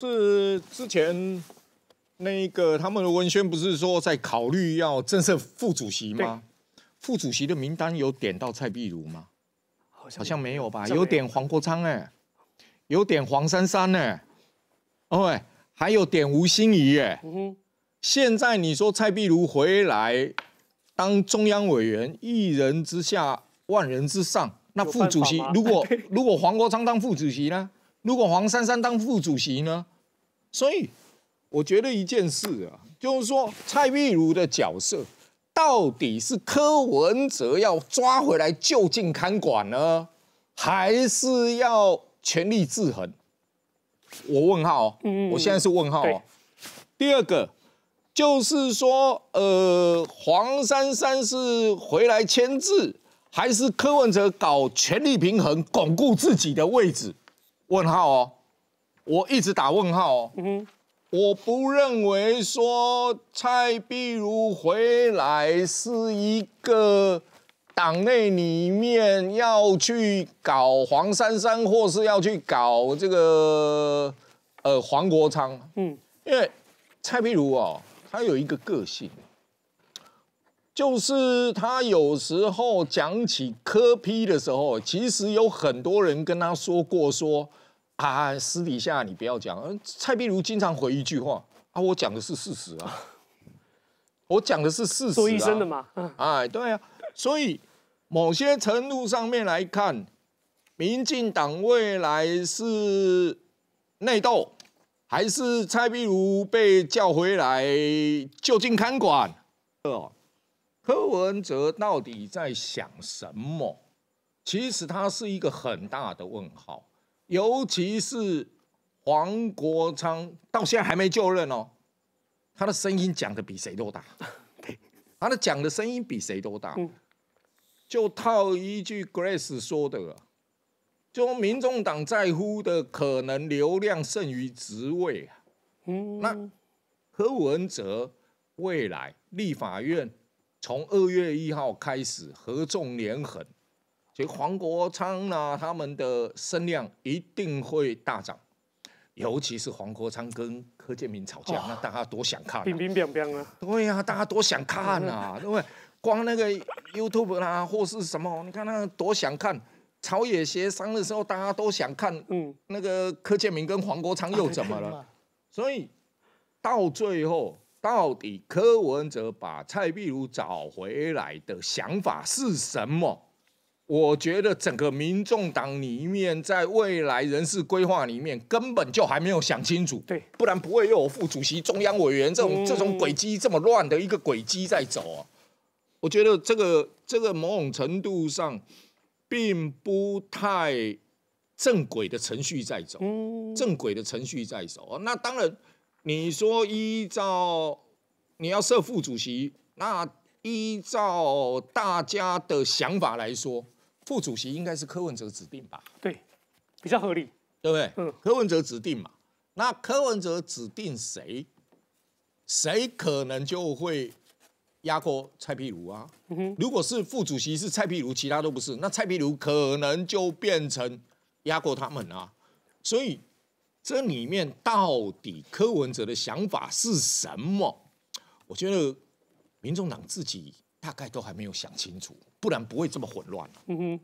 是之前那个他们的文宣不是说在考虑要政设副主席吗？副主席的名单有点到蔡壁如吗？好像没有吧，有点黄国昌哎，有点黄珊珊哎，哦哎，还有点吴欣怡哎。现在你说蔡壁如回来当中央委员，一人之下，万人之上。那副主席如果 如果黄国昌当副主席呢？如果黄珊珊当副主席呢？所以我觉得一件事啊，就是说蔡壁如的角色到底是柯文哲要抓回来就近看管呢，还是要权力制衡？我问号哦，我现在是问号哦。第二个就是说，呃，黄珊珊是回来签字，还是柯文哲搞权力平衡，巩固自己的位置？问号哦，我一直打问号哦。嗯，我不认为说蔡碧如回来是一个党内里面要去搞黄珊珊，或是要去搞这个呃黄国昌。嗯，因为蔡碧如啊，他有一个个性。就是他有时候讲起科批的时候，其实有很多人跟他说过说，啊私底下你不要讲。蔡碧如经常回一句话，啊我讲的是事实啊，我讲的是事实。做医生的嘛，哎对啊，所以某些程度上面来看，民进党未来是内斗，还是蔡碧如被叫回来就近看管？柯文哲到底在想什么？其实他是一个很大的问号，尤其是黄国昌到现在还没就任哦，他的声音讲的比谁都大，他的讲的声音比谁都大。就套一句 Grace 说的，就民众党在乎的可能流量胜于职位啊。那柯文哲未来立法院。从二月一号开始合纵连横，所以黄国昌呢，他们的声量一定会大涨，尤其是黄国昌跟柯建明吵架，那大家多想看。乒乒乓乓啊！对呀，大家多想看啊，因 为光那个 YouTube 啦或是什么，你看他多想看。朝野协商的时候，大家都想看。嗯，那个柯建明跟黄国昌又怎么了？所以到最后。到底柯文哲把蔡壁如找回来的想法是什么？我觉得整个民众党里面，在未来人事规划里面，根本就还没有想清楚。对，不然不会有副主席、中央委员这种这种轨迹这么乱的一个轨迹在走啊。我觉得这个这个某种程度上，并不太正轨的程序在走，正轨的程序在走。那当然。你说依照你要设副主席，那依照大家的想法来说，副主席应该是柯文哲指定吧？对，比较合理，对不对？嗯，柯文哲指定嘛，那柯文哲指定谁，谁可能就会压过蔡壁如啊？嗯如果是副主席是蔡壁如，其他都不是，那蔡壁如可能就变成压过他们啊，所以。这里面到底柯文哲的想法是什么？我觉得民众党自己大概都还没有想清楚，不然不会这么混乱。嗯哼。